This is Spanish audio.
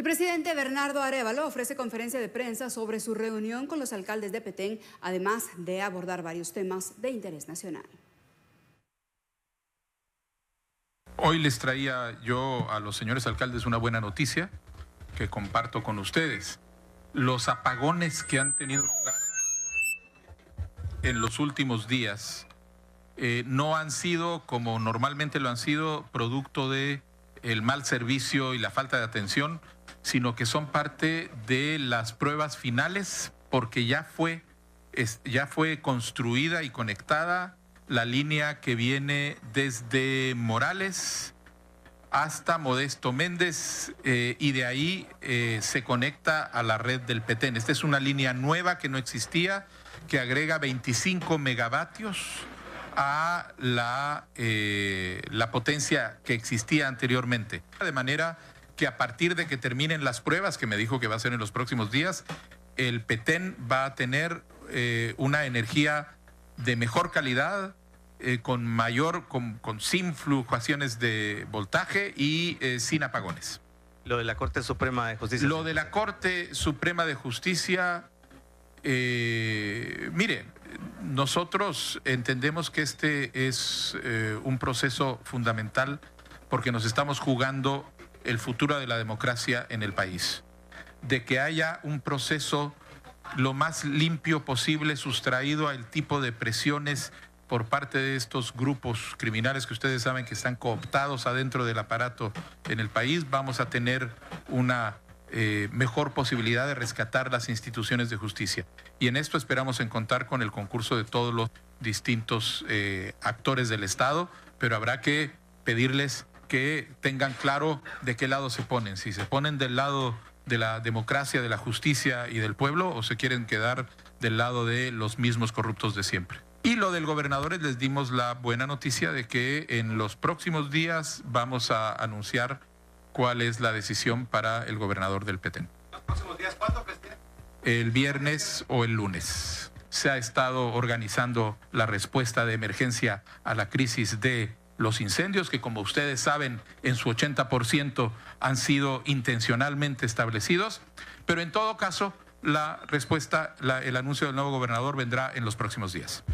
El presidente Bernardo Arevalo ofrece conferencia de prensa sobre su reunión con los alcaldes de Petén, además de abordar varios temas de interés nacional. Hoy les traía yo a los señores alcaldes una buena noticia que comparto con ustedes. Los apagones que han tenido lugar en los últimos días eh, no han sido, como normalmente lo han sido, producto de el mal servicio y la falta de atención sino que son parte de las pruebas finales porque ya fue, ya fue construida y conectada la línea que viene desde Morales hasta Modesto Méndez eh, y de ahí eh, se conecta a la red del Petén. Esta es una línea nueva que no existía, que agrega 25 megavatios a la, eh, la potencia que existía anteriormente. De manera que a partir de que terminen las pruebas, que me dijo que va a ser en los próximos días, el Petén va a tener eh, una energía de mejor calidad, eh, con mayor, con, sin fluctuaciones de voltaje y eh, sin apagones. Lo de la Corte Suprema de Justicia. Lo de la Corte Suprema de Justicia, mire, nosotros entendemos que este es un proceso fundamental porque nos estamos jugando el futuro de la democracia en el país, de que haya un proceso lo más limpio posible, sustraído al tipo de presiones por parte de estos grupos criminales que ustedes saben que están cooptados adentro del aparato en el país, vamos a tener una eh, mejor posibilidad de rescatar las instituciones de justicia. Y en esto esperamos en contar con el concurso de todos los distintos eh, actores del Estado, pero habrá que pedirles que tengan claro de qué lado se ponen, si se ponen del lado de la democracia, de la justicia y del pueblo o se quieren quedar del lado de los mismos corruptos de siempre. Y lo del gobernador les dimos la buena noticia de que en los próximos días vamos a anunciar cuál es la decisión para el gobernador del Petén. ¿Los días cuándo, El viernes o el lunes. Se ha estado organizando la respuesta de emergencia a la crisis de los incendios, que como ustedes saben, en su 80% han sido intencionalmente establecidos, pero en todo caso, la respuesta, el anuncio del nuevo gobernador vendrá en los próximos días.